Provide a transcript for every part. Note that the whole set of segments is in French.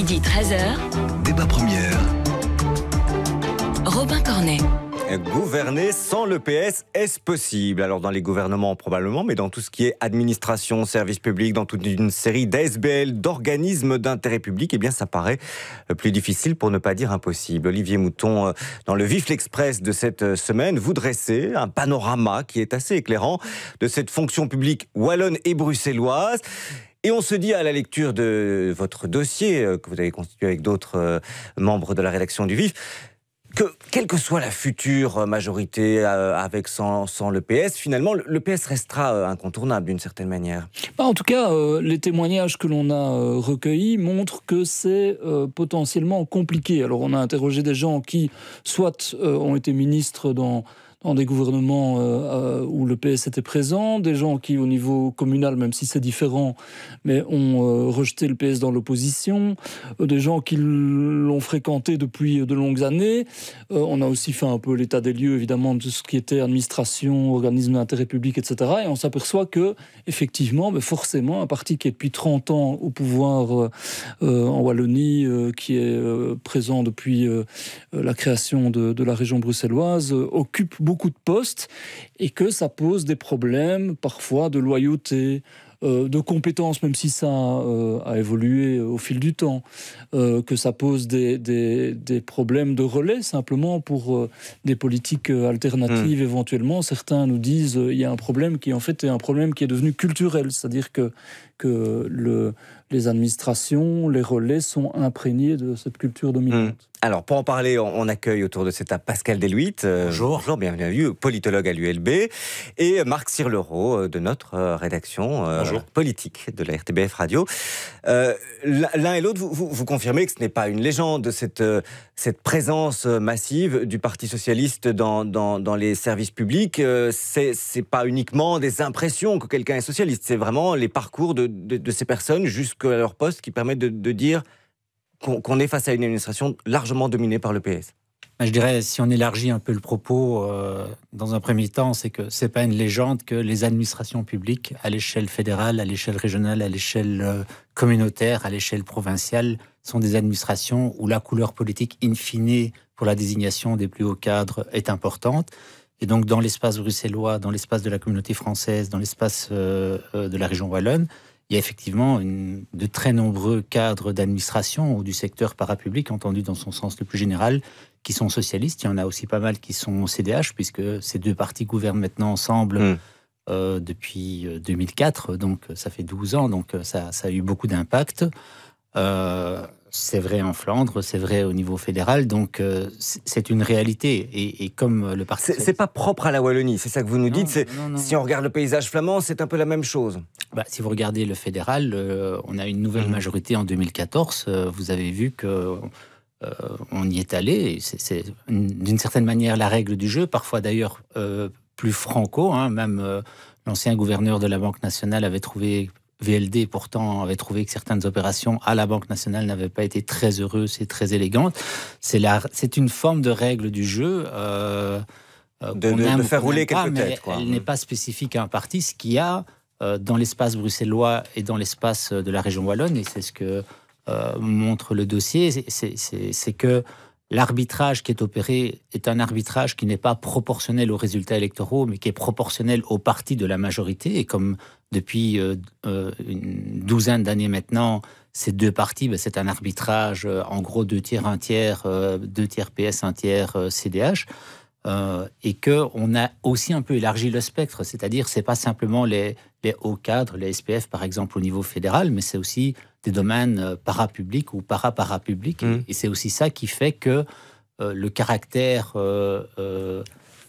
Midi 13h. Débat première. Robin Cornet. Gouverner sans le PS, est-ce possible Alors dans les gouvernements probablement, mais dans tout ce qui est administration, service public, dans toute une série d'ASBL, d'organismes d'intérêt public, eh bien ça paraît plus difficile pour ne pas dire impossible. Olivier Mouton, euh, dans le Vif l'Express de cette euh, semaine, vous dressez un panorama qui est assez éclairant de cette fonction publique wallonne et bruxelloise. Et on se dit à la lecture de votre dossier, euh, que vous avez constitué avec d'autres euh, membres de la rédaction du VIF, que, quelle que soit la future euh, majorité avec sans, sans, le PS, finalement, le, PS restera incontournable d'une certaine manière. Bah, en tout cas, les témoignages que l'on a recueillis montrent que c'est potentiellement compliqué. Alors, on a interrogé des gens qui, soit ont été ministres dans dans des gouvernements euh, euh, où le PS était présent, des gens qui, au niveau communal, même si c'est différent, mais ont euh, rejeté le PS dans l'opposition, des gens qui l'ont fréquenté depuis de longues années. on a aussi fait un peu l'état des lieux, évidemment, de ce qui était administration, organisme d'intérêt public, etc. Et on s'aperçoit que, effectivement, mais forcément, un parti qui est depuis 30 ans au pouvoir en Wallonie, qui est présent depuis la création de, de la région bruxelloise, occupe beaucoup beaucoup de postes et que ça pose des problèmes parfois de loyauté, euh, de compétences, même si ça euh, a évolué au fil du temps, euh, que ça pose des, des, problèmes de relais simplement pour des politiques alternatives hmm. éventuellement. Certains nous disent il y a un problème qui en fait est un problème qui est devenu culturel, c'est-à-dire que, que le, les administrations, les relais sont imprégnés de cette culture dominante. Hmm. Alors, pour en parler, on, accueille autour de cette table Pascal Deluite. Euh, bonjour. Bonjour, bienvenue, politologue à l'ULB. Et Marc Sirlero euh, de notre euh, rédaction politique de la RTBF Radio. L'un et l'autre, vous, vous, vous, confirmez que ce n'est pas une légende, cette cette présence euh, massive du Parti socialiste dans, les services publics, euh, ce c'est pas uniquement des impressions que quelqu'un est socialiste, c'est vraiment les parcours de, ces personnes jusqu'à leur poste qui permettent de, dire qu'on est face à une administration largement dominée par le PS. Ah, je dirais, si on élargit un peu le propos, euh, dans un premier temps, c'est que c'est pas une légende que les administrations publiques, à l'échelle fédérale, à l'échelle régionale, à l'échelle euh, communautaire, à l'échelle provinciale, sont des administrations où la couleur politique in fine pour la désignation des plus hauts cadres est importante. Et donc, dans l'espace bruxellois, dans l'espace de la communauté française, dans l'espace euh, de la région wallonne, il y a effectivement une, de très nombreux cadres d'administration ou du secteur parapublic, entendu dans son sens le plus général, qui sont socialistes, il y en a aussi pas mal qui sont CDH, puisque ces deux partis gouvernent maintenant ensemble hmm. euh, depuis 2004, euh, donc euh, ça fait 12 ans, donc ça, ça a eu beaucoup d'impact. c'est vrai en Flandre, c'est vrai au niveau fédéral, donc c'est une réalité. Et, comme le parti. C'est pas propre à la Wallonie, c'est ça que vous nous dites. si on regarde le paysage flamand, c'est un peu la même chose. Bah, si vous regardez le fédéral, on a une nouvelle hmm. majorité en 2014. vous avez vu que euh, on y est allé. C'est d'une certaine manière la règle du jeu, parfois d'ailleurs euh, plus franco. Hein. même euh, l'ancien gouverneur de la Banque nationale avait trouvé, VLD pourtant avait trouvé que certaines opérations à la Banque nationale n'avaient pas été très heureuses et très élégantes. C'est une forme de règle du jeu. De, faire rouler quelques têtes. Elle n'est pas spécifique à un parti, ce qu'il y a dans l'espace bruxellois et dans l'espace de la région wallonne, et c'est ce que euh, montre le dossier, c'est que l'arbitrage qui est opéré est un arbitrage qui n'est pas proportionnel aux résultats électoraux, mais qui est proportionnel aux parti de la majorité. Et comme depuis euh, euh, une douzaine d'années maintenant, ces deux partis, ben, c'est un arbitrage en gros deux tiers, un tiers, deux tiers PS, un tiers CDH. et qu'on a aussi un peu élargi le spectre, c'est-à-dire c'est pas simplement les hauts cadres, les SPF par exemple au niveau fédéral, mais c'est aussi des domaines euh, parapublics ou para mmh. Et c'est aussi ça qui fait que euh, le caractère euh,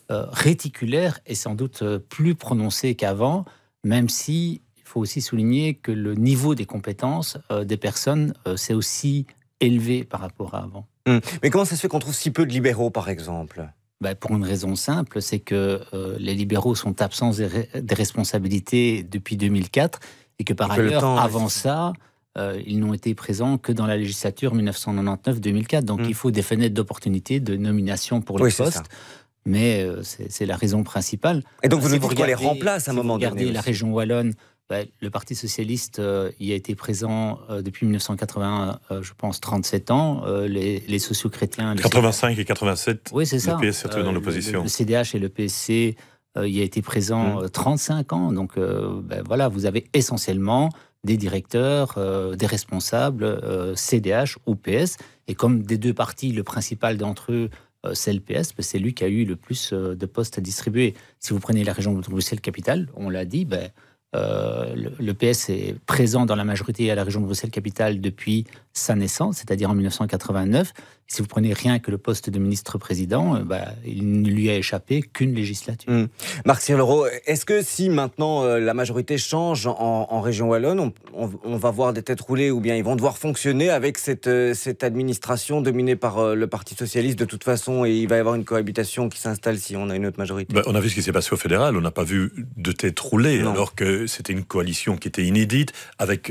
réticulaire est sans doute plus prononcé qu'avant, même si il faut aussi souligner que le niveau des compétences des personnes s'est aussi élevé par rapport à avant. Mmh. Mais comment ça se fait qu'on trouve si peu de libéraux, par exemple bah, pour une raison simple, c'est que les libéraux sont absents des, responsabilités depuis 2004 et que par ailleurs, avant ça, euh, ils n'ont été présents que dans la législature 1999-2004. Donc mm. il faut des fenêtres d'opportunité de nomination pour les postes. Mais euh, c'est la raison principale. Et donc vous voulez pas les remplacer à un moment donné. Regardez la région wallonne. Bah, le Parti socialiste euh, y a été présent depuis 1981, je pense, 37 ans. les, les sociaux-chrétiens. 85 et 87. Oui, c'est ça. Le PS est dans l'opposition. Le, CDH et le PSC y a été présent 35 mm. ans. Donc ben voilà, vous avez essentiellement des directeurs, euh, des responsables, CDH euh, ou PS. Et comme des deux parties, le principal d'entre eux, euh, c'est le PS, ben, c'est lui qui a eu le plus de postes à distribuer. Si vous prenez la région de Bruxelles-Capitale, on l'a dit, ben, le, PS est présent dans la majorité à la région de Bruxelles-Capitale depuis sa naissance, c'est-à-dire en 1989. Si vous prenez rien que le poste de ministre-président, euh, bah, il ne lui a échappé qu'une législature. Hmm. Marc Sirleuro, est-ce que si maintenant euh, la majorité change en, région Wallonne, on, va voir des têtes roulées ou bien ils vont devoir fonctionner avec cette, euh, cette administration dominée par le Parti Socialiste de toute façon et il va y avoir une cohabitation qui s'installe si on a une autre majorité bah, On a vu ce qui s'est passé au fédéral, on n'a pas vu de têtes roulées alors que c'était une coalition qui était inédite avec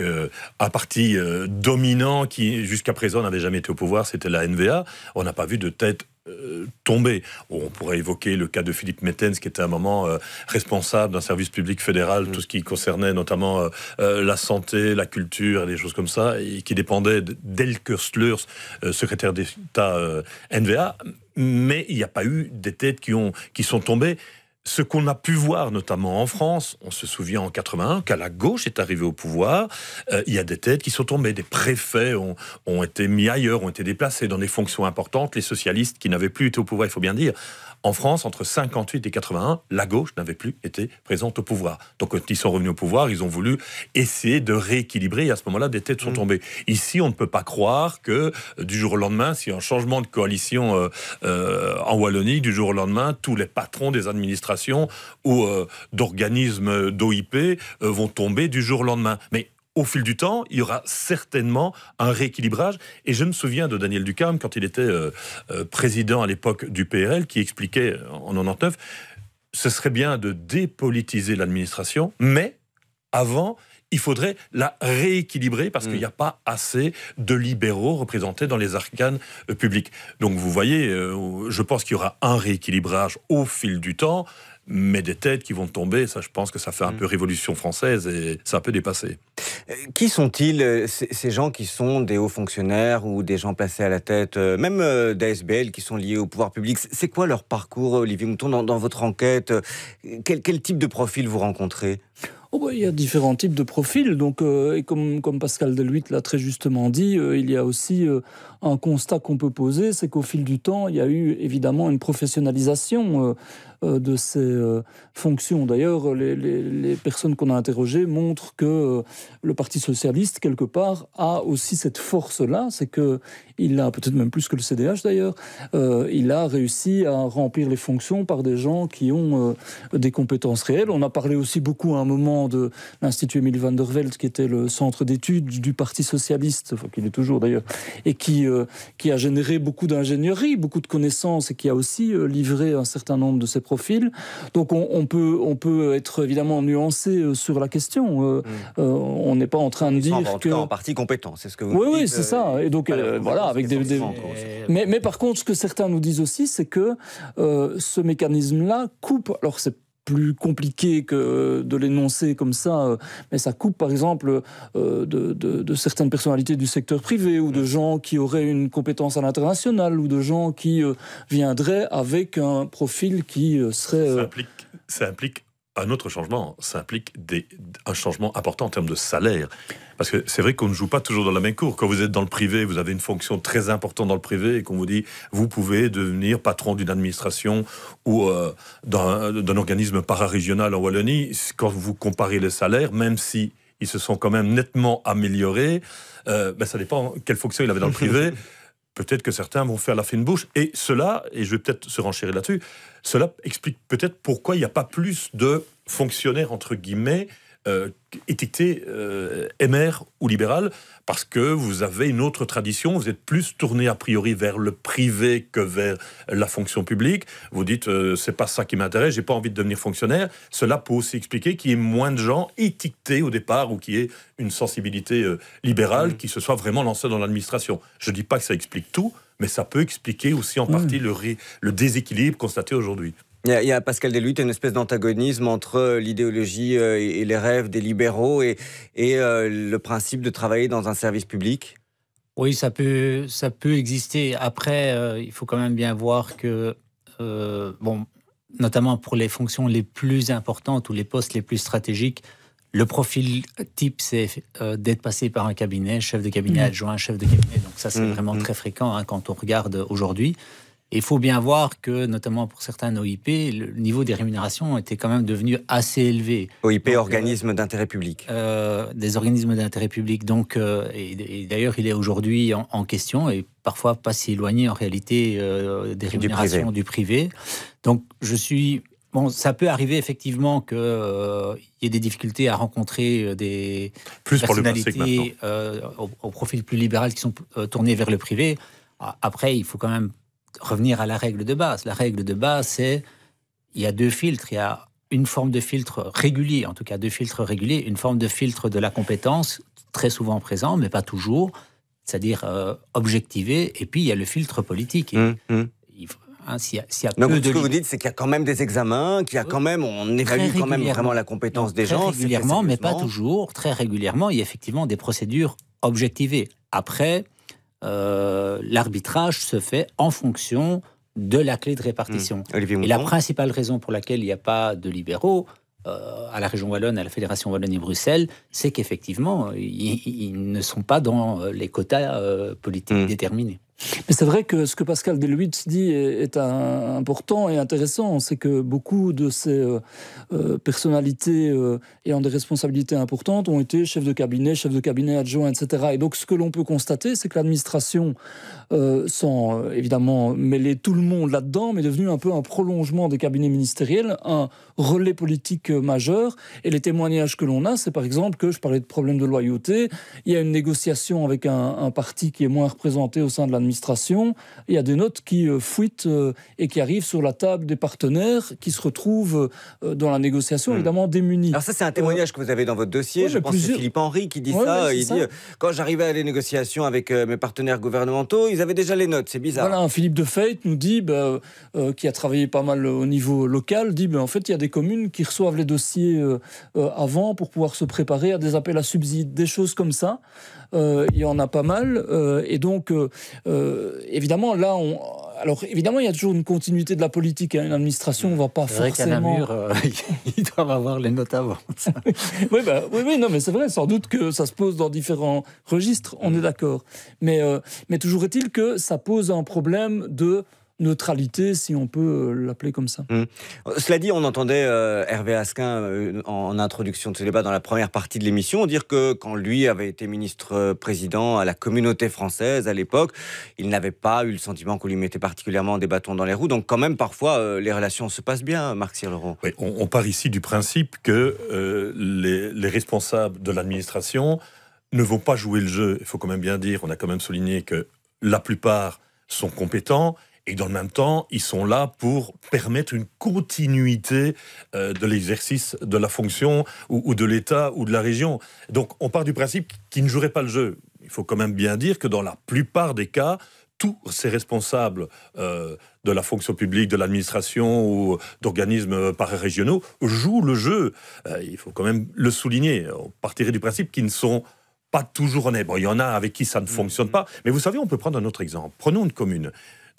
un parti dominant qui, jusqu'à présent, n'avait jamais été au pouvoir, c'était la NVA. On n'a pas vu de tête euh, tomber. On pourrait évoquer le cas de Philippe Mettens, qui était à un moment euh, responsable d'un service public fédéral, mm. tout ce qui concernait notamment euh, la santé, la culture et des choses comme ça, et qui dépendait d'Elke Slurs, secrétaire d'État NVA. Mais il n'y a pas eu des têtes qui, ont, qui sont tombées ce qu'on a pu voir, notamment en France, on se souvient en 81 qu'à la gauche est arrivée au pouvoir, euh, il y a des têtes qui sont tombées, des préfets ont, été mis ailleurs, ont été déplacés dans des fonctions importantes, les socialistes qui n'avaient plus été au pouvoir, il faut bien dire. En France, entre 58 et 81, la gauche n'avait plus été présente au pouvoir. Donc quand ils sont revenus au pouvoir, ils ont voulu essayer de rééquilibrer et à ce moment-là, des têtes sont mm. tombées. Ici, on ne peut pas croire que euh, du jour au lendemain, si un changement de coalition euh, en Wallonie, du jour au lendemain, tous les patrons des administrations ou euh, d'organismes d'OIP euh, vont tomber du jour au lendemain. Mais au fil du temps, il y aura certainement un rééquilibrage. Et je me souviens de Daniel Ducarme, quand il était euh, président à l'époque du PRL, qui expliquait en 99, ce serait bien de dépolitiser l'administration, mais avant, il faudrait la rééquilibrer parce qu'il n'y mm. a pas assez de libéraux représentés dans les arcanes euh, publics. Donc vous voyez, euh, je pense qu'il y aura un rééquilibrage au fil du temps, mais des têtes qui vont tomber, ça je pense que ça fait un mm. peu révolution française et ça peut dépasser. Euh, qui sont-ils ces gens qui sont des hauts fonctionnaires ou des gens placés à la tête, même d'ASBL qui sont liés au pouvoir public C'est quoi leur parcours, Olivier Mouton, dans, votre enquête quel, quel type de profil vous rencontrez ah il y a différents types de profils. Donc, euh, et comme, comme Pascal Delhuit l'a très justement dit, euh, il y a aussi euh, un constat qu'on peut poser, c'est qu'au fil du temps, il y a eu évidemment une professionnalisation euh, de ces euh, fonctions. D'ailleurs, les, les, personnes qu'on a interrogées montrent que euh, le Parti socialiste, quelque part, a aussi cette force-là. C'est que il a, peut-être même plus que le CDH d'ailleurs, il a réussi à remplir les fonctions par des gens qui ont des compétences réelles. On a parlé aussi beaucoup à un moment de l'Institut Émile van der Velde, qui était le centre d'études du Parti socialiste, enfin, qu'il est toujours d'ailleurs, et qui, qui a généré beaucoup d'ingénierie, beaucoup de connaissances, et qui a aussi livré un certain nombre de ses profil. Donc on, peut, on peut être évidemment nuancé euh, sur la question. Euh, mm. euh, on n'est pas en train de dire en que... en partie compétent, c'est ce que vous Oui, dites, oui, c'est ça. Et donc, voilà, avec des... mais, mais, par contre, ce que certains nous disent aussi, c'est que ce mécanisme-là coupe... Alors c'est plus compliqué que de l'énoncer comme ça, euh, mais ça coupe par exemple euh, de, certaines personnalités du secteur privé ou de gens qui auraient une compétence à l'international ou de gens qui euh, viendraient avec un profil qui serait... ça implique un autre changement, ça implique des, un changement important en termes de salaire. Parce que c'est vrai qu'on ne joue pas toujours dans la même cour. Quand vous êtes dans le privé, vous avez une fonction très importante dans le privé et qu'on vous dit, vous pouvez devenir patron d'une administration ou euh, d'un organisme pararégional en Wallonie. Quand vous comparez les salaires, même si ils se sont quand même nettement améliorés, euh, ben ça dépend quelle fonction il avait dans le privé. peut-être que certains vont faire la fine bouche. Et cela, et je vais peut-être se renchérir là-dessus, cela explique peut-être pourquoi il n'y a pas plus de fonctionnaires, entre guillemets, euh, étiqueté euh, MR ou libéral parce que vous avez une autre tradition, vous êtes plus tourné a priori vers le privé que vers la fonction publique. Vous dites euh, c'est pas ça qui m'intéresse, j'ai pas envie de devenir fonctionnaire. Cela peut aussi expliquer qu'il y ait moins de gens étiquetés au départ ou qu'il y ait une sensibilité libérale mmh. qui se soit vraiment lancée dans l'administration. Je dis pas que ça explique tout, mais ça peut expliquer aussi en mmh. partie le déséquilibre constaté aujourd'hui. Il y, a, Pascal Deluit, une espèce d'antagonisme entre euh, l'idéologie euh, et les rêves des libéraux et, et euh, le principe de travailler dans un service public Oui, ça peut, ça peut exister. Après, il faut quand même bien voir que, bon, notamment pour les fonctions les plus importantes ou les postes les plus stratégiques, le profil type, c'est d'être passé par un cabinet, chef de cabinet mmh. adjoint, chef de cabinet. Donc ça, c'est mmh, vraiment mmh. très fréquent hein, quand on regarde aujourd'hui il faut bien voir que, notamment pour certains OIP, le niveau des rémunérations était quand même devenu assez élevé. OIP, euh, organisme d'intérêt public. Euh, des organismes d'intérêt public. Donc, euh, et, d'ailleurs, il est aujourd'hui en, question et parfois pas si éloigné en réalité des rémunérations du privé. Donc, je suis. Bon, ça peut arriver effectivement qu'il y ait des difficultés à rencontrer des plus personnalités au, au, profil plus libéral qui sont tournées vers le privé. Après, il faut quand même revenir à la règle de base. La règle de base, c'est il y a deux filtres. Il y a une forme de filtre régulier, en tout cas deux filtres réguliers, une forme de filtre de la compétence, très souvent présent, mais pas toujours, c'est-à-dire euh, objectivé. Et puis, il y a le filtre politique. Donc, hum, hum. hein, ce que vous dites, c'est qu'il y a quand même des examens, qu'il y a quand même, on évalue quand même vraiment la compétence des très gens. Régulièrement, mais pas toujours. Très régulièrement, il y a effectivement des procédures objectivées. Après, euh, l'arbitrage se fait en fonction de la clé de répartition. Mmh. Et la principale raison pour laquelle il n'y a pas de libéraux, euh, à la région wallonne, à la fédération wallonne et Bruxelles, c'est qu'effectivement, euh, ils, ne sont pas dans les quotas politiques mmh. déterminés. Mais c'est vrai que ce que Pascal Deluit dit est, important et intéressant. C'est que beaucoup de ces euh, euh, personnalités euh, ayant des responsabilités importantes ont été chefs de cabinet, chefs de cabinet adjoints, etc. Et donc ce que l'on peut constater, c'est que l'administration, sans évidemment mêler tout le monde là-dedans, mais est devenue un peu un prolongement des cabinets ministériels, un relais politique majeur. Et les témoignages que l'on a, c'est par exemple que je parlais de problèmes de loyauté, il y a une négociation avec un, un parti qui est moins représenté au sein de l'administration administration. Il y a des notes qui euh, fuitent euh, et qui arrivent sur la table des partenaires qui se retrouvent euh, dans la négociation, hmm. évidemment démunis. Alors ça, c'est un témoignage que vous avez dans votre dossier. Je pense que c'est Philippe Henry qui dit ça. Il dit, quand j'arrivais à les négociations avec mes partenaires gouvernementaux, ils avaient déjà les notes. C'est bizarre. Voilà, Philippe de Feit nous dit, bah, qui a travaillé pas mal au niveau local, dit, bah, en fait, il y a des communes qui reçoivent les dossiers avant pour pouvoir se préparer à des appels à subsides, des choses comme ça. il y en a pas mal. et donc, euh, évidemment, là, on, alors évidemment, il y a toujours une continuité de la politique. Hein. Une administration, on ne va pas forcément. Vrai qu'à Namur, euh, ils doivent avoir les notes avant. oui, ben oui, oui, non, mais c'est vrai. Sans doute que ça se pose dans différents registres. On est d'accord. Mais, euh, mais toujours est-il que ça pose un problème de neutralité, si on peut euh, l'appeler comme ça. Hum. Cela dit, on entendait euh, Hervé Asquin euh, en introduction de ce débat dans la première partie de l'émission dire que quand lui avait été ministre-président à la communauté française à l'époque, il n'avait pas eu le sentiment qu'on lui mettait particulièrement des bâtons dans les roues. Donc quand même, parfois, les relations se passent bien, Marc Sirleron. Oui, on, part ici du principe que les responsables de l'administration ne vont pas jouer le jeu. Il faut quand même bien dire, on a quand même souligné que la plupart sont compétents et dans le même temps, ils sont là pour permettre une continuité euh, de l'exercice de la fonction ou, de l'État ou de la région. Donc on part du principe qu'ils ne joueraient pas le jeu. Il faut quand même bien dire que dans la plupart des cas, tous ces responsables euh, de la fonction publique, de l'administration ou d'organismes régionaux jouent le jeu. Euh, il faut quand même le souligner. On partirait du principe qu'ils ne sont pas toujours honnêtes. Bon, il y en a avec qui ça ne mm. fonctionne pas. Mais vous savez, on peut prendre un autre exemple. Prenons une commune.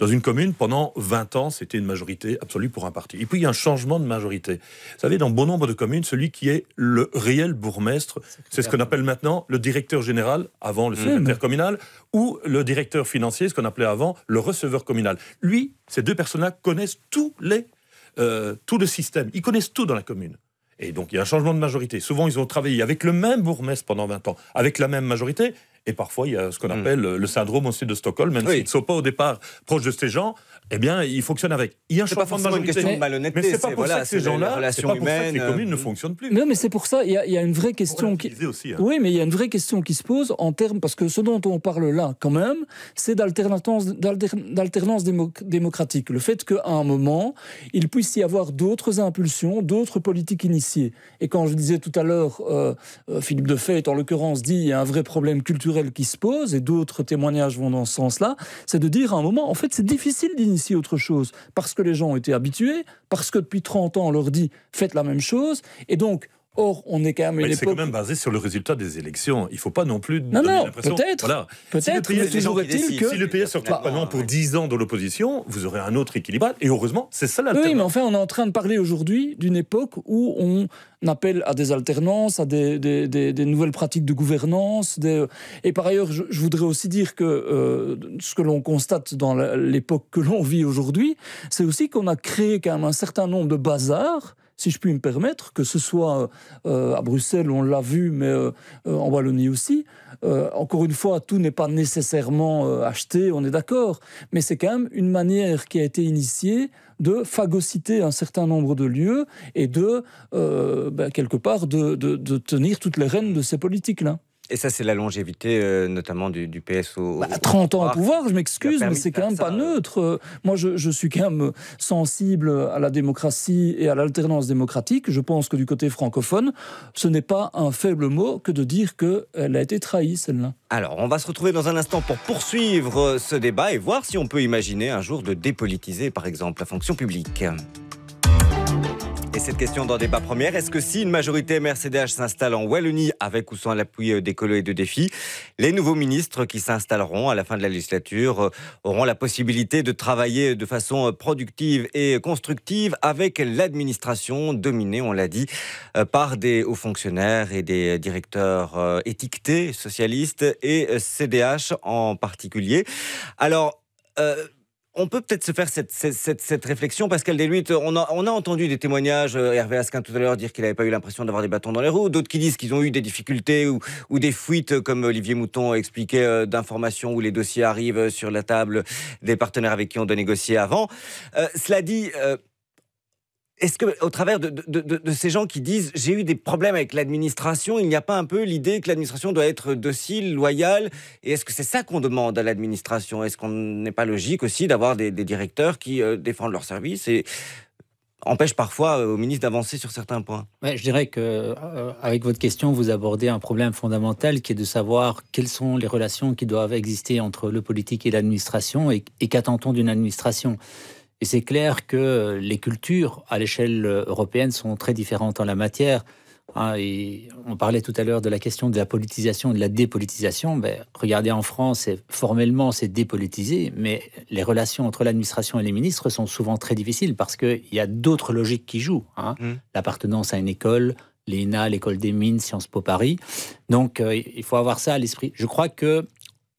Dans une commune, pendant 20 ans, c'était une majorité absolue pour un parti. Et puis, il y a un changement de majorité. Vous savez, dans bon nombre de communes, celui qui est le réel bourgmestre, c'est ce qu'on appelle maintenant le directeur général, avant le mmh. secrétaire communal, ou le directeur financier, ce qu'on appelait avant le receveur communal. Lui, ces deux personnes-là connaissent tous les, euh, tout le système. Ils connaissent tout dans la commune. Et donc, il y a un changement de majorité. Souvent, ils ont travaillé avec le même bourgmestre pendant 20 ans, avec la même majorité, et parfois, il y a ce qu'on hmm. appelle le syndrome aussi de Stockholm, même s'ils ne sont pas au départ proches de ces gens, eh bien, ils fonctionnent avec. Il y a un pas forcément une question de malhonnêteté. c'est pas pour ça que ces gens-là, c'est pas pour ça que les communes ne euh, fonctionnent plus. Non, mais c'est pour ça, il y, a, une vraie question qui. Hein. Oui, mais il y a une vraie question qui se pose en termes, parce que ce dont on parle là, quand même, c'est d'alternance, d'alternance démocratique. Le fait qu'à un moment, il puisse y avoir d'autres impulsions, d'autres politiques initiées. Et quand je disais tout à l'heure, euh, euh, Philippe de en l'occurrence, dit il y a un vrai problème culturel qui se pose, et d'autres témoignages vont dans ce sens-là, c'est de dire à un moment, en fait, c'est difficile d'initier autre chose, parce que les gens ont été habitués, parce que depuis 30 ans, on leur dit, faites la même chose, et donc, Or, on est quand même. Mais c'est quand même basé sur le résultat des élections. Il ne faut pas non plus. Non, non, peut-être. Voilà. Peut-être. toujours est-il que. Si le PS se retrouve pendant pour 10 ans dans l'opposition, vous aurez un autre équilibre, Et heureusement, c'est ça la Oui, mais enfin, on est en train de parler aujourd'hui d'une époque où on appelle à des alternances, à des, nouvelles pratiques de gouvernance. Et par ailleurs, je, voudrais aussi dire que euh, ce que l'on constate dans l'époque que l'on vit aujourd'hui, c'est aussi qu'on a créé quand même un certain nombre de bazars si je puis me permettre, que ce soit euh, à Bruxelles, on l'a vu, mais euh, euh, en Wallonie aussi. encore une fois, tout n'est pas nécessairement acheté, on est d'accord, mais c'est quand même une manière qui a été initiée de phagocyter un certain nombre de lieux et de, ben, quelque part, de tenir toutes les rênes de ces politiques-là. Et ça, c'est la longévité, euh, notamment du, du PS au, 30 bah, ans au à pouvoir, je m'excuse, mais c'est quand même pas euh, neutre. Moi, je, je, suis quand même sensible à la démocratie et à l'alternance démocratique. Je pense que du côté francophone, ce n'est pas un faible mot que de dire qu'elle a été trahie, celle-là. Alors, on va se retrouver dans un instant pour poursuivre euh, ce débat et voir si on peut imaginer un jour de dépolitiser, par exemple, la fonction publique. Et cette question dans débat première, est-ce que si une majorité MRCDH s'installe en Wallonie avec ou sans l'appui euh, des et de défis, les nouveaux ministres qui s'installeront à la fin de la législature euh, auront la possibilité de travailler de façon euh, productive et constructive avec l'administration dominée, on l'a dit, par des hauts fonctionnaires et des directeurs étiquetés, socialistes et CDH en particulier. Alors, on peut peut-être se faire cette, réflexion, Pascal Desluit. On a, on a entendu des témoignages, euh, Hervé Asquin tout à l'heure dire qu'il n'avait pas eu l'impression d'avoir des bâtons dans les roues, d'autres qui disent qu'ils ont eu des difficultés ou, des fuites, euh, comme Olivier Mouton expliquait, euh, d'informations où les dossiers arrivent sur la table des partenaires avec qui on doit négocier avant. cela dit, est-ce que, au travers de, ces gens qui disent j'ai eu des problèmes avec l'administration, il n'y a pas un peu l'idée que l'administration doit être docile, loyale Et est-ce que c'est ça qu'on demande à l'administration Est-ce qu'on n'est pas logique aussi d'avoir des, directeurs qui euh, défendent leurs services et empêchent parfois euh, au ministre d'avancer sur certains points. je dirais que euh, avec votre question, vous abordez un problème fondamental qui est de savoir quelles sont les relations qui doivent exister entre le politique et l'administration et, et qu'attend-on d'une administration. Et c'est clair que les cultures à l'échelle euh, européenne sont très différentes en la matière. Hein, on parlait tout à l'heure de la question de la politisation et de la dépolitisation. Ben, regardez en France, formellement, c'est dépolitisé, mais les relations entre l'administration et les ministres sont souvent très difficiles parce qu'il y a d'autres logiques qui jouent. Hein. Mmh. L'appartenance à une école, l'ENA, l'école des mines, Sciences Po Paris. Donc, euh, il faut avoir ça à l'esprit. Je crois que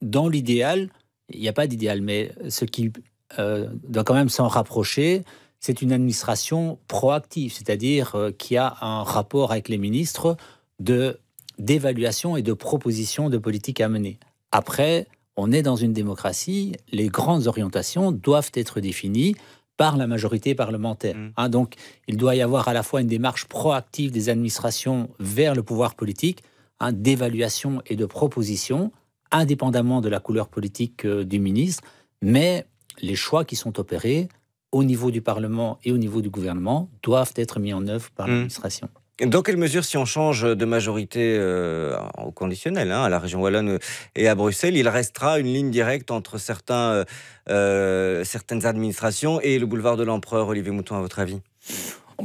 dans l'idéal, il n'y a pas d'idéal, mais ce qui euh, doit quand même s'en rapprocher. C'est une administration proactive, c'est-à-dire euh, qui a un rapport avec les ministres de d'évaluation et de proposition de politique à mener. Après, on est dans une démocratie, les grandes orientations doivent être définies par la majorité parlementaire. Mmh. Hein, donc, il doit y avoir à la fois une démarche proactive des administrations vers le pouvoir politique, hein, d'évaluation et de proposition, indépendamment de la couleur politique euh, du ministre, mais les choix qui sont opérés au niveau du Parlement et au niveau du gouvernement doivent être mis en œuvre par hmm. l'administration. Dans quelle mesure, si on change de majorité euh, au conditionnel hein, à la région wallonne et à Bruxelles, il restera une ligne directe entre certains, euh, euh, certaines administrations et le boulevard de l'Empereur, Olivier Mouton, à votre avis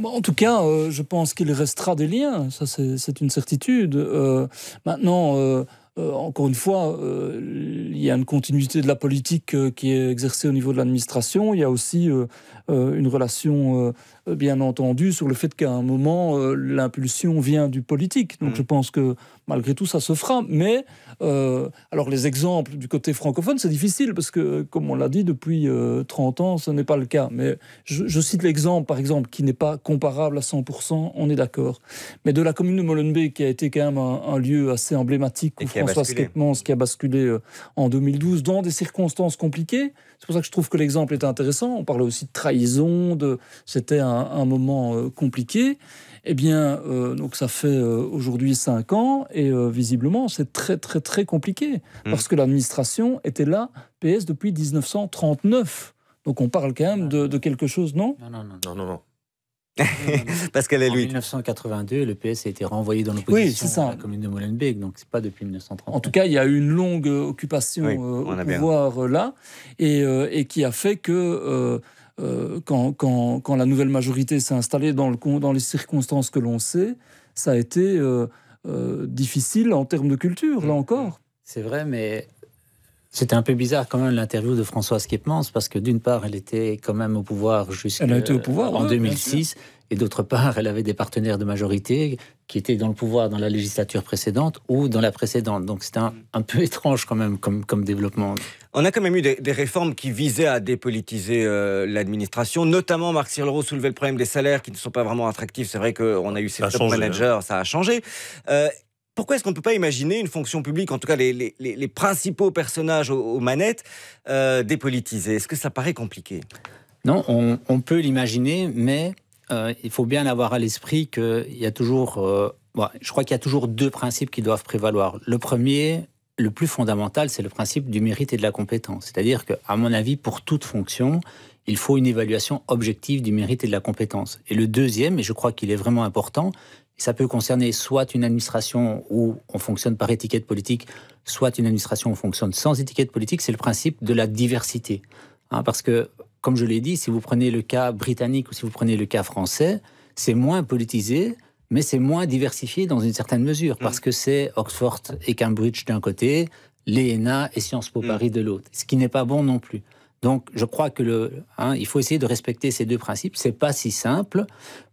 en tout cas, je pense qu'il restera des liens, ça c'est une certitude. maintenant, euh, encore une fois, euh, il y a une continuité de la politique euh, qui est exercée au niveau de l'administration. Il y a aussi une relation euh, bien entendu, sur le fait qu'à un moment, euh, l'impulsion vient du politique. Donc mm. je pense que malgré tout, ça se fera. Mais euh, alors les exemples du côté francophone, c'est difficile parce que, comme on l'a dit, depuis 30 ans, ce n'est pas le cas. Mais je, cite l'exemple, par exemple, qui n'est pas comparable à 100%, on est d'accord. Mais de la commune de Molenbeek, qui a été quand même un, lieu assez emblématique où François ce qui a basculé en 2012 dans des circonstances compliquées. C'est pour ça que je trouve que l'exemple est intéressant. On parle aussi de trahison, de... c'était un un, moment euh, compliqué. Eh bien, euh, donc ça fait euh, aujourd'hui cinq ans et visiblement c'est très très très compliqué hmm. parce que l'administration était là, PS, depuis 1939. Donc on parle quand même de, quelque chose, non Non, non, non. Parce qu'elle est lui. En 1982, le PS a été renvoyé dans l'opposition à la commune de Molenbeek, donc c'est pas depuis 1930. En tout cas, il y a eu une longue occupation au pouvoir là, et, et, qui a fait que euh, quand, la nouvelle majorité s'est installée dans, les circonstances que l'on sait, ça a été euh, euh, difficile en termes de culture, là mm, mm. encore. C'est vrai, mais c'était un peu bizarre quand même l'interview de Françoise Kipmans parce que d'une part, elle était quand même au pouvoir jusqu'en en 2006, et d'autre part, elle avait des partenaires de majorité qui étaient dans le pouvoir dans la législature précédente ou dans la précédente. Donc c'était un, peu étrange quand même comme, développement. On a quand même eu des, réformes qui visaient à dépolitiser euh, l'administration, notamment Marc Sirleau soulevait le problème des salaires qui ne sont pas vraiment attractifs. C'est vrai qu'on a eu ces top managers, hein. ça a changé. Euh, pourquoi est-ce qu'on ne peut pas imaginer une fonction publique, en tout cas les, principaux personnages aux, manettes, euh, dépolitisés Est-ce que ça paraît compliqué Non, on, peut l'imaginer, mais euh, il faut bien avoir à l'esprit qu'il y a toujours... Euh, je crois qu'il y a toujours deux principes qui doivent prévaloir. Le premier, le plus fondamental, c'est le principe du mérite et de la compétence. C'est-à-dire qu'à mon avis, pour toute fonction, il faut une évaluation objective du mérite et de la compétence. Et le deuxième, et je crois qu'il est vraiment important, ça peut concerner soit une administration où on fonctionne par étiquette politique, soit une administration où on fonctionne sans étiquette politique. C'est le principe de la diversité. Hein, parce que, comme je l'ai dit, si vous prenez le cas britannique ou si vous prenez le cas français, c'est moins politisé, mais c'est moins diversifié dans une certaine mesure, mmh. parce que c'est Oxford et Cambridge d'un côté, l'ENA et Sciences Po mmh. Paris de l'autre, ce qui n'est pas bon non plus. Donc, je crois que le, hein, il faut essayer de respecter ces deux principes. C'est pas si simple.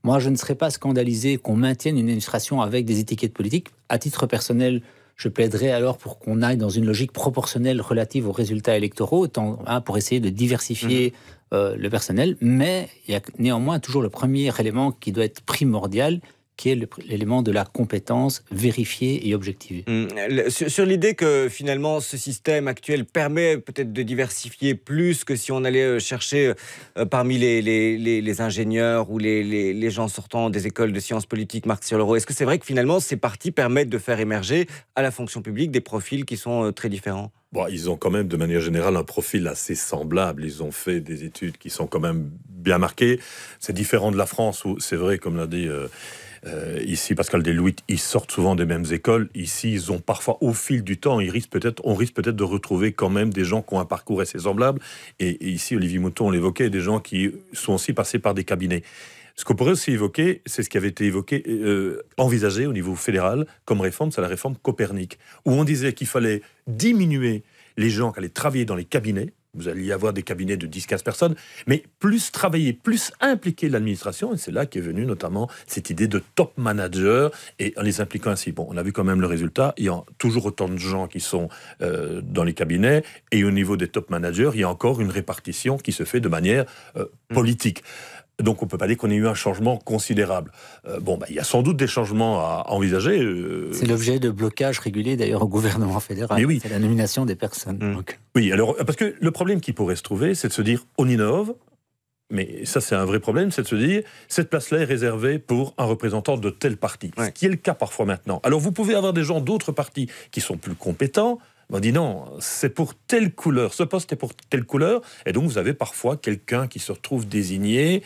Moi, je ne serais pas scandalisé qu'on maintienne une illustration avec des étiquettes politiques. À titre personnel, je plaiderais alors pour qu'on aille dans une logique proportionnelle relative aux résultats électoraux, hein, pour essayer de diversifier mhm. euh, le personnel. Mais il y a néanmoins toujours le premier élément qui doit être primordial, qui est l'élément de la compétence vérifiée et objectivée. Hum, sur, l'idée que finalement ce système actuel permet peut-être de diversifier plus que si on allait euh, chercher euh, parmi les, les, ingénieurs ou les, gens sortant des écoles de sciences politiques, Marc Leroy. est-ce que c'est vrai que finalement ces partis permettent de faire émerger à la fonction publique des profils qui sont euh, très différents Bon, ils ont quand même de manière générale un profil assez semblable. Ils ont fait des études qui sont quand même bien marquées. C'est différent de la France où c'est vrai, comme l'a dit... Euh, ici, Pascal Deluit, ils sortent souvent des mêmes écoles. Ici, ils ont parfois, au fil du temps, ils risquent peut-être, on risque peut-être de retrouver quand même des gens qui ont un parcours assez semblable. Et, ici, Olivier Mouton l'évoquait, des gens qui sont aussi passés par des cabinets. Ce qu'on pourrait aussi évoquer, c'est ce qui avait été évoqué, euh, envisagé au niveau fédéral comme réforme, c'est la réforme Copernic, où on disait qu'il fallait diminuer les gens qui allaient travailler dans les cabinets vous allez y avoir des cabinets de 10-15 personnes, mais plus travailler, plus impliquer l'administration, et c'est là qu'est venue notamment cette idée de top manager, et en les impliquant ainsi, bon, on a vu quand même le résultat, il y a toujours autant de gens qui sont euh, dans les cabinets, et au niveau des top managers, il y a encore une répartition qui se fait de manière euh, mmh. politique. Donc on ne peut pas dire qu'on ait eu un changement considérable. Euh, bon, bah, il y a sans doute des changements à envisager. Euh. C'est l'objet de blocages réguliers d'ailleurs au gouvernement fédéral. Oui. C'est la nomination des personnes. Mmh. Oui, alors parce que le problème qui pourrait se trouver, c'est de se dire on innove, mais ça, c'est un vrai problème, c'est de se dire, cette place-là est réservée pour un représentant de tel parti, ce qui est le cas parfois maintenant. Alors, vous pouvez avoir des gens d'autres partis qui sont plus compétents, on dit non, c'est pour telle couleur, ce poste est pour telle couleur, et donc vous avez parfois quelqu'un qui se retrouve désigné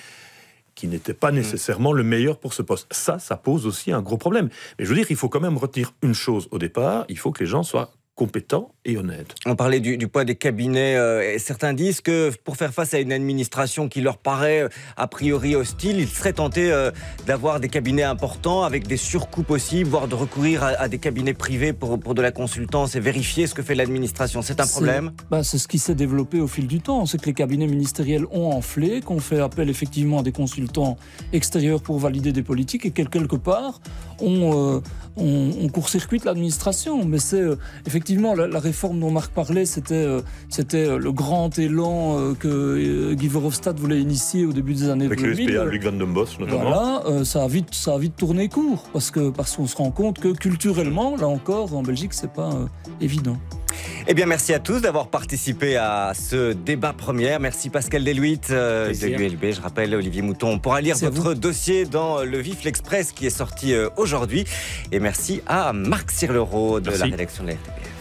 qui n'était pas mm. nécessairement le meilleur pour ce poste. Ça, ça pose aussi un gros problème. Mais je veux dire, il faut quand même retenir une chose au départ, il faut que les gens soient compétent et honnête. On parlait du, poids des cabinets. Euh, et certains disent que pour faire face à une administration qui leur paraît euh, a priori hostile, ils seraient tentés euh, d'avoir des cabinets importants avec des surcoûts possibles, voire de recourir à, des cabinets privés pour, de la consultance et vérifier ce que fait l'administration. C'est un problème bah, C'est ce qui s'est développé au fil du temps. C'est que les cabinets ministériels ont enflé, qu'on fait appel effectivement à des consultants extérieurs pour valider des politiques et que quelque part, euh, on, court-circuite l'administration. Mais c'est euh, effectivement la, réforme dont Marc parlait, c'était euh, le grand élan que Guy Verhofstadt voulait initier au début des années 2000. Avec le SPA, Luc Van notamment. Voilà, ça a vite ça a vite tourné court parce que parce qu'on se rend compte que culturellement, là encore, en Belgique, c'est pas évident. Eh bien, merci à tous d'avoir participé à ce débat première. Merci Pascal Deluit euh, de l'ULB. Je rappelle, Olivier Mouton, pour pourra lire votre dossier dans le Vif l'Express qui est sorti euh, aujourd'hui. Et merci à Marc Sirleuro de la rédaction de la